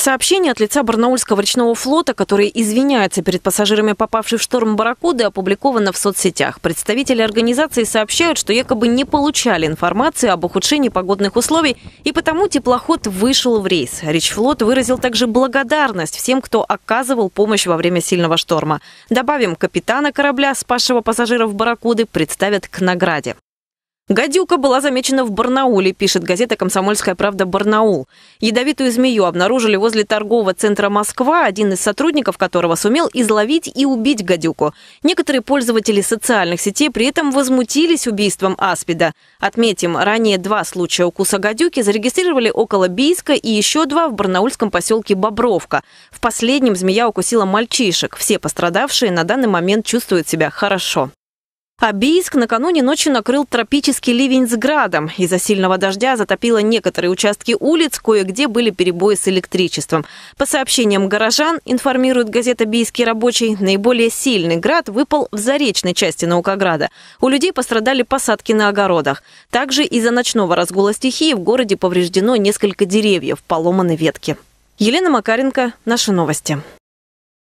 Сообщение от лица Барнаульского речного флота, который извиняется перед пассажирами, попавшими в шторм Баракуды, опубликовано в соцсетях. Представители организации сообщают, что якобы не получали информации об ухудшении погодных условий, и потому теплоход вышел в рейс. Речфлот выразил также благодарность всем, кто оказывал помощь во время сильного шторма. Добавим, капитана корабля, спасшего пассажиров Баракуды, представят к награде. Гадюка была замечена в Барнауле, пишет газета «Комсомольская правда. Барнаул». Ядовитую змею обнаружили возле торгового центра «Москва», один из сотрудников которого сумел изловить и убить гадюку. Некоторые пользователи социальных сетей при этом возмутились убийством аспида. Отметим, ранее два случая укуса гадюки зарегистрировали около Бийска и еще два в барнаульском поселке Бобровка. В последнем змея укусила мальчишек. Все пострадавшие на данный момент чувствуют себя хорошо. Обийск а накануне ночью накрыл тропический ливень с градом. Из-за сильного дождя затопило некоторые участки улиц, кое-где были перебои с электричеством. По сообщениям горожан, информирует газета «Бийский рабочий», наиболее сильный град выпал в заречной части Наукограда. У людей пострадали посадки на огородах. Также из-за ночного разгула стихии в городе повреждено несколько деревьев, поломаны ветки. Елена Макаренко, наши новости.